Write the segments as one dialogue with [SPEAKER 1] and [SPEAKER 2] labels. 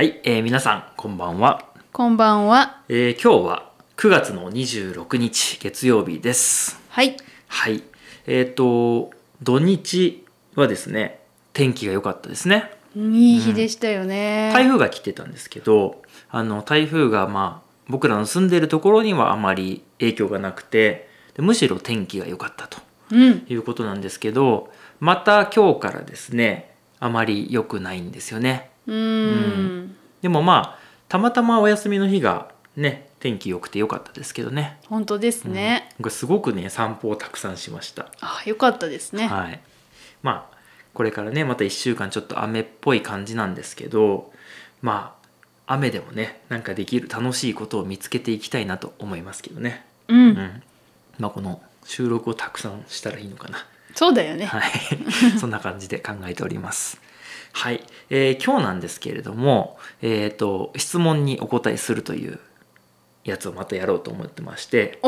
[SPEAKER 1] はい、えー、皆さんこんばんは。
[SPEAKER 2] こんばんは。
[SPEAKER 1] えー、今日は9月の26日月曜日です。はい。はい。えっ、ー、と土日はですね天気が良かったですね。
[SPEAKER 2] いい日でしたよね、うん、台風
[SPEAKER 1] が来てたんですけど、あの台風がまあ僕らの住んでるところにはあまり影響がなくて、でむしろ天気が良かったと、うん、いうことなんですけど、また今日からですねあまり良くないんですよね。う
[SPEAKER 2] ん、
[SPEAKER 1] でもまあたまたまお休みの日がね天気良くて良かったですけどね
[SPEAKER 2] 本当ですね、
[SPEAKER 1] うん、すごくね散歩をたくさんしました
[SPEAKER 2] あ良かったですねはい
[SPEAKER 1] まあこれからねまた1週間ちょっと雨っぽい感じなんですけどまあ雨でもねなんかできる楽しいことを見つけていきたいなと思いますけどね、うん、うん、まあこの収録をたくさんしたらいいのかな
[SPEAKER 2] そうだよねは
[SPEAKER 1] い そんな感じで考えておりますはい、えー、今日なんですけれども、えーと、質問にお答えするというやつをまたやろうと思ってまして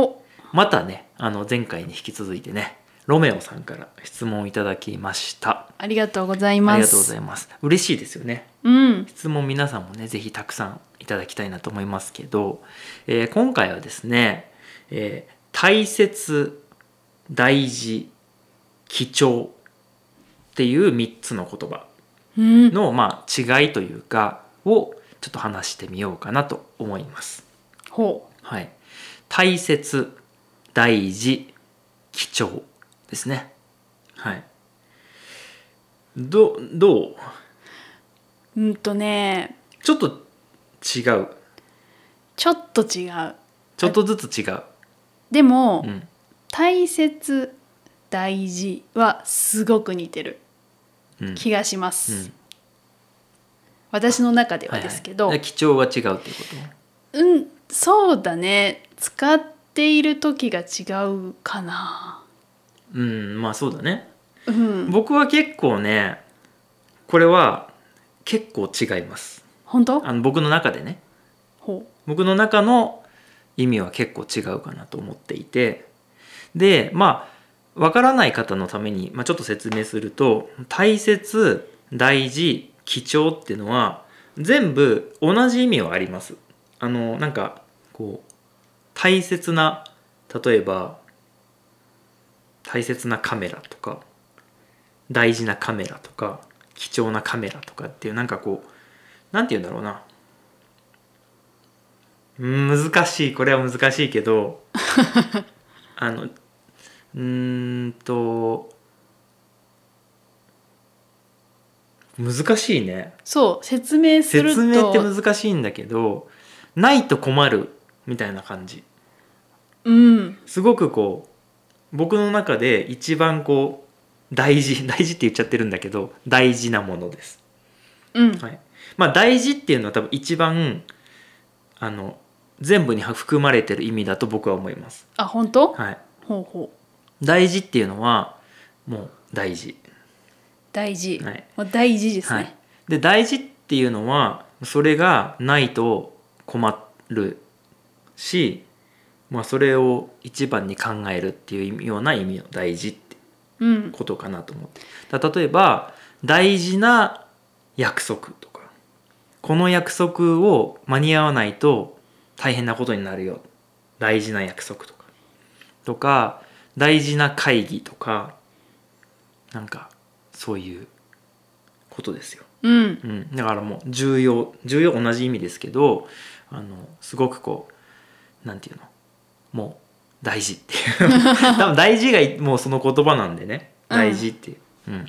[SPEAKER 1] またねあの前回に引き続いてねロメオさんから質問をいただきました
[SPEAKER 2] ありがとうございますありがとうござい
[SPEAKER 1] ます嬉しいですよね、うん、質問皆さんもねぜひたくさんいただきたいなと思いますけど、えー、今回はですね、えー、大切大事貴重っていう3つの言葉の、まあ、違いというかをちょっと話してみようかなと思います。ほうはい、大切大事貴重ですね。はい、どど
[SPEAKER 2] ううんとねちょっと違うちょっと違う
[SPEAKER 1] ちょっとずつ違うでも、うん、
[SPEAKER 2] 大切大事はすごく似てる
[SPEAKER 1] 気がします、うんうん、
[SPEAKER 2] 私の中ではですけ
[SPEAKER 1] ど、はいはい、基調は違うっていうこ
[SPEAKER 2] とうんそうだね使っている時が違うかな
[SPEAKER 1] うんまあそうだね、うん、僕は結構ねこれは結構違います本当あの僕の中でね僕の中の意味は結構違うかなと思っていてでまあわからない方のために、まあ、ちょっと説明すると大切大事貴重っていうのは全部同じ意味はあります。あのなんかこう大切な例えば大切なカメラとか大事なカメラとか貴重なカメラとかっていうなんかこうなんて言うんだろうな難しいこれは難しいけど あのうんと難しいね
[SPEAKER 2] そう説明すると説明って
[SPEAKER 1] 難しいんだけどないと困るみたいな感じ、うん、すごくこう僕の中で一番こう大事 大事って言っちゃってるんだけど大事なものです、うんはいまあ、大事っていうのは多分一番あの全部に含まれてる意味だと僕は思いますあ本当はいほうほう大事っていうのはもう大事
[SPEAKER 2] 大事、はい、もう大事ですね、は
[SPEAKER 1] い、で大事っていうのはそれがないと困るし、まあ、それを一番に考えるっていうような意味の大事ってことかなと思って、うん、だ例えば大事な約束とかこの約束を間に合わないと大変なことになるよ大事な約束とかとか大事な会議とかなんかそういうことですよ、うん、うん、だからもう重要重要同じ意味ですけどあのすごくこうなんていうのもう大事っていう 多分大事がもうその言葉なんでね大事っていう、うん、うん、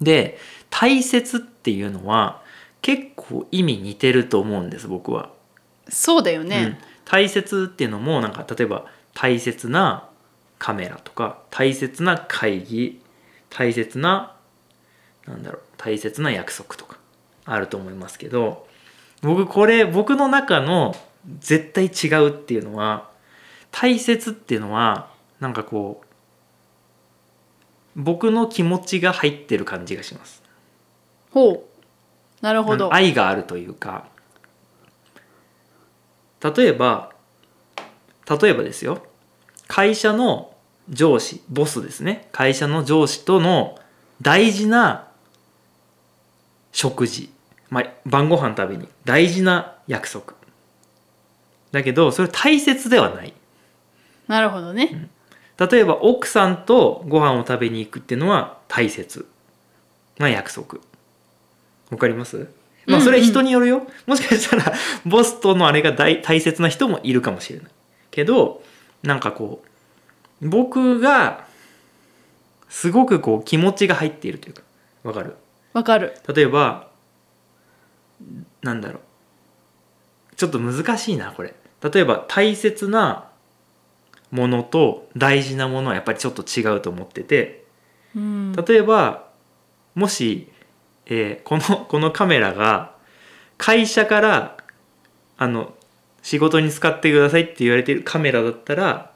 [SPEAKER 1] で大切っていうのは結構意味似てると思うんです僕は
[SPEAKER 2] そうだよね、うん、
[SPEAKER 1] 大切っていうのもなんか例えば大切なカメラとか大切な会議大切ななんだろう大切な約束とかあると思いますけど僕これ僕の中の絶対違うっていうのは大切っていうのはなんかこう僕の気持ちが入ってる感じがします。
[SPEAKER 2] ほうなるほど愛
[SPEAKER 1] があるというか例えば例えばですよ会社の上司ボスですね会社の上司との大事な食事、まあ、晩ご飯食べに大事な約束だけどそれ大切ではない
[SPEAKER 2] なるほどね、
[SPEAKER 1] うん、例えば奥さんとご飯を食べに行くっていうのは大切な約束わかります
[SPEAKER 2] まあそれ人による
[SPEAKER 1] よ、うんうん、もしかしたらボスとのあれが大大切な人もいるかもしれないけどなんかこう僕がすごくこう気持ちが入っているというかわかるわかる例えばなんだろうちょっと難しいなこれ例えば大切なものと大事なものはやっぱりちょっと違うと思ってて、うん、例えばもし、えー、このこのカメラが会社からあの仕事に使ってくださいって言われてるカメラだったら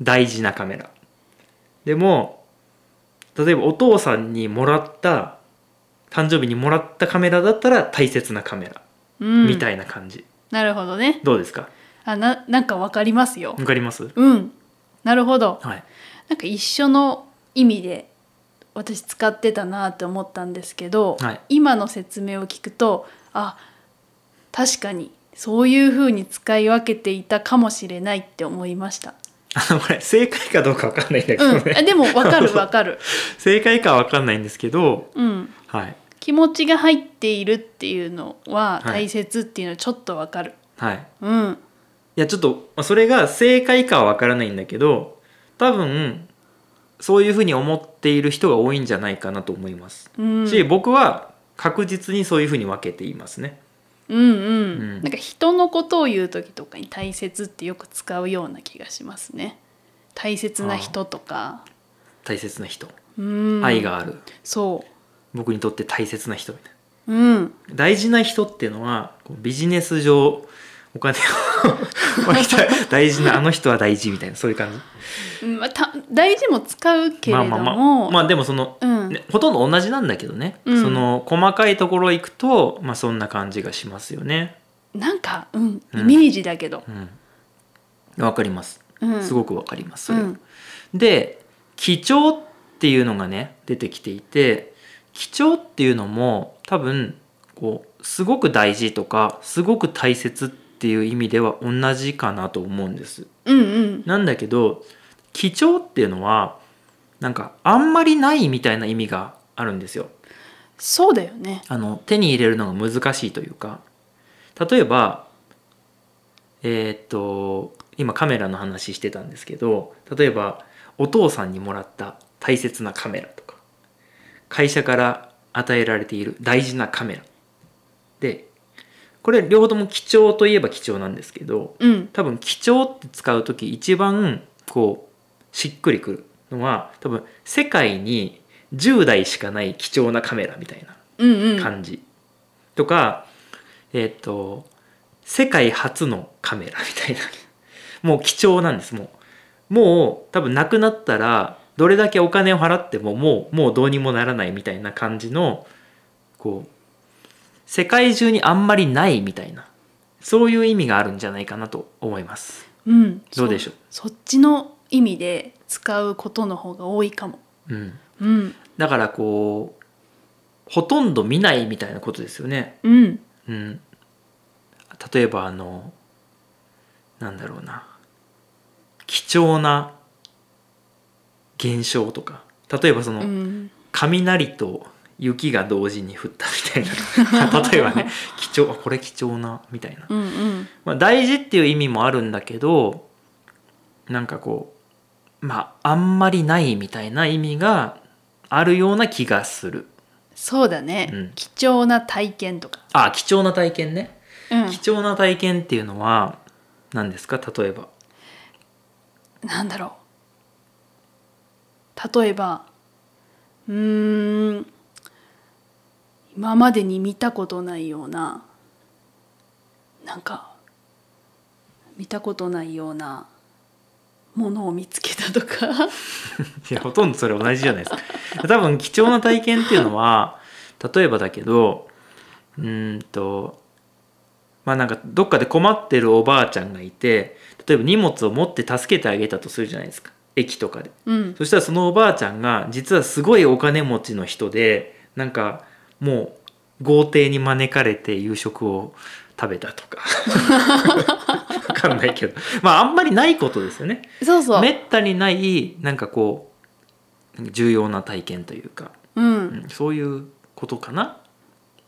[SPEAKER 1] 大事なカメラでも例えばお父さんにもらった誕生日にもらったカメラだったら大切なカメラ、みたいな感じ
[SPEAKER 2] なるほどねどうですかあななんかわかりますよわ
[SPEAKER 1] かりますう
[SPEAKER 2] んなるほど、はい、なんか一緒の意味で私使ってたなって思ったんですけど、はい、今の説明を聞くとあ確かにそういうふうに使い分けていたかもしれないって思いました。
[SPEAKER 1] これ正解かどうか分かんないんだけどね、うん、でも分かる分 かる正解かは分かんないんですけど、うんはい、
[SPEAKER 2] 気持ちが入っているっていうのは大切っていうのはちょっと分かるはい、うん、
[SPEAKER 1] いやちょっとそれが正解かは分からないんだけど多分そういうふうに思っている人が多いんじゃないかなと思います、うん、し僕は確実にそういうふうに分けていますね
[SPEAKER 2] うんうん、なんか人のことを言う時とかに「大切」ってよく使うような気がしますね。大切な人とか
[SPEAKER 1] 大切な人、うん、愛があるそう僕にとって大切な人みたいな、うん、大事な人っていうのはビジネス上お金を 大事なあの人は大事みたいなそういう感
[SPEAKER 2] じ、まあ、た大事も使うけれどもまあまあ、まあ、
[SPEAKER 1] まあでもその、うんね、ほとんど同じなんだけどね、うん、その細かいところ行くと、まあ、そんな感じがしますよね
[SPEAKER 2] なんか、うん、イメージだけど
[SPEAKER 1] わ、うん、かります、すごくわかりますそれ、で基調っていうのがね出てきていて基調っていうのも多分こうすごく大事とかすごく大切ってっていう意味では同じかなと思うんです。うんうん、なんだけど貴重っていうのはなんかあんまりないみたいな意味があるんですよ。
[SPEAKER 2] そうだよね
[SPEAKER 1] あの手に入れるのが難しいというか例えばえー、っと今カメラの話してたんですけど例えばお父さんにもらった大切なカメラとか会社から与えられている大事なカメラでこれ両方とも貴重といえば貴重なんですけど、うん、多分貴重って使う時一番こうしっくりくるのは多分世界に10台しかない貴重なカメラみたい
[SPEAKER 2] な感
[SPEAKER 1] じ、うんうん、とかえっ、ー、と世界初のカメラみたいな もう貴重なんですもうもう多分なくなったらどれだけお金を払ってももうもうどうにもならないみたいな感じのこう世界中にあんまりないみたいなそういう意味があるんじゃないかなと思います。
[SPEAKER 2] うん、どうでしょうそっちの意味で使うことの方が多いかも。うん、うん、
[SPEAKER 1] だからこうほとんど見ないみたいなことですよね。うん、うん、例えばあのなんだろうな貴重な現象とか例えばその、うん、雷と雪が同時に降ったみたいな 例えばね貴重これ貴重なみたいな、うんうん、まあ、大事っていう意味もあるんだけどなんかこうまああんまりないみたいな意味があるような気がする
[SPEAKER 2] そうだね、うん、貴重な体験とか
[SPEAKER 1] あ貴重な体験ね、うん、貴重な体験っていうのは何ですか例えば
[SPEAKER 2] なんだろう例えばうん今までに見たことないようななんか見たことないようなものを見つけたとか
[SPEAKER 1] いやほとんどそれ同じじゃないですか多分貴重な体験っていうのは例えばだけどうんとまあなんかどっかで困ってるおばあちゃんがいて例えば荷物を持って助けてあげたとするじゃないですか駅とかで、うん、そしたらそのおばあちゃんが実はすごいお金持ちの人でなんかもう豪邸に招かれて夕食を食べたとか分かんないけどまああんまりないことですよね
[SPEAKER 2] そうそうめったにない
[SPEAKER 1] なんかこう重要な体験というか、うん、うん、そういうことかな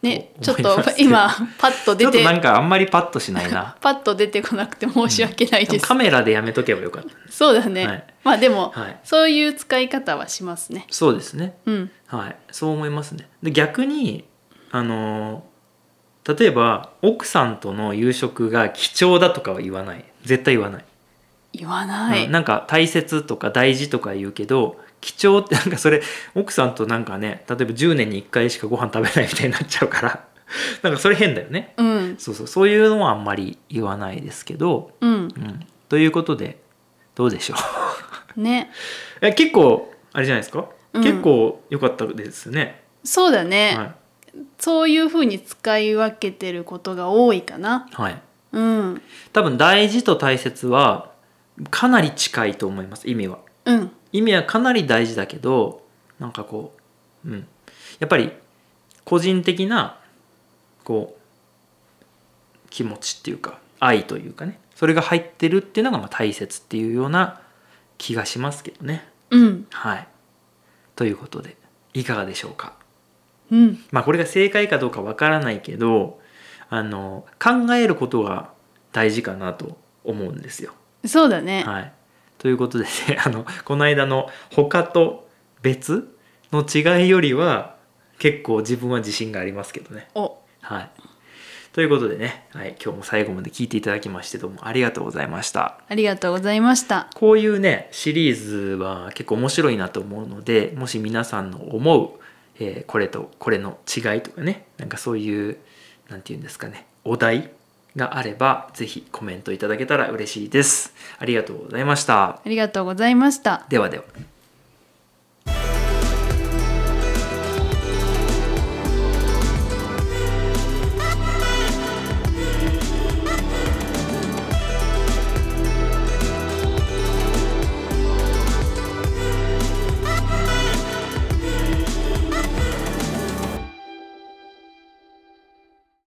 [SPEAKER 2] ねちょっと今パッと出てなん
[SPEAKER 1] かあんまりパッとしないな
[SPEAKER 2] パッと出てこなくて申し訳ないです、う
[SPEAKER 1] ん、カメラでやめとけばよかった、
[SPEAKER 2] そうだね、はい、まあでも、はい、そういう使い方はしますね
[SPEAKER 1] そうですね、うん、はいそう思いますねで逆にあの例えば奥さんとの夕食が貴重だとかは言わない絶対言わない
[SPEAKER 2] 言わない、うん、
[SPEAKER 1] なんか大切とか大事とか言うけど貴重ってなんかそれ奥さんとなんかね例えば10年に1回しかご飯食べないみたいになっちゃうから なんかそれ変だよね、うん、そうそうそういうのはあんまり言わないですけど、うん、うん、ということでどうでしょうね え結構あれじゃないですか、うん、結構良かったですね
[SPEAKER 2] そうだね、はい、そういうふうに使い分けてることが多いかなはいうん、
[SPEAKER 1] 多分大事と大切はかなり近いと思います意味は、うん、意味はかなり大事だけどなんかこう、うん、やっぱり個人的なこう気持ちっていうか愛というかねそれが入ってるっていうのがまあ大切っていうような気がしますけどね。うん、はいということでいかがでしょうか、うん、まあこれが正解かどうかわからないけどあの考えることが大事かなと思うんですよ。
[SPEAKER 2] そうだね、
[SPEAKER 1] はい、ということで、ね、あのこの間の他と別の違いよりは結構自分は自信がありますけどね。はい、ということでね、はい、今日も最後まで聞いていただきましてどうもありがとうございました
[SPEAKER 2] ありがとうございました
[SPEAKER 1] こういうねシリーズは結構面白いなと思うのでもし皆さんの思う、えー、これとこれの違いとかねなんかそういう何て言うんですかねお題があればぜひコメントいただけたら嬉しいですありがとうございました
[SPEAKER 2] ありがとうございました
[SPEAKER 1] ではでは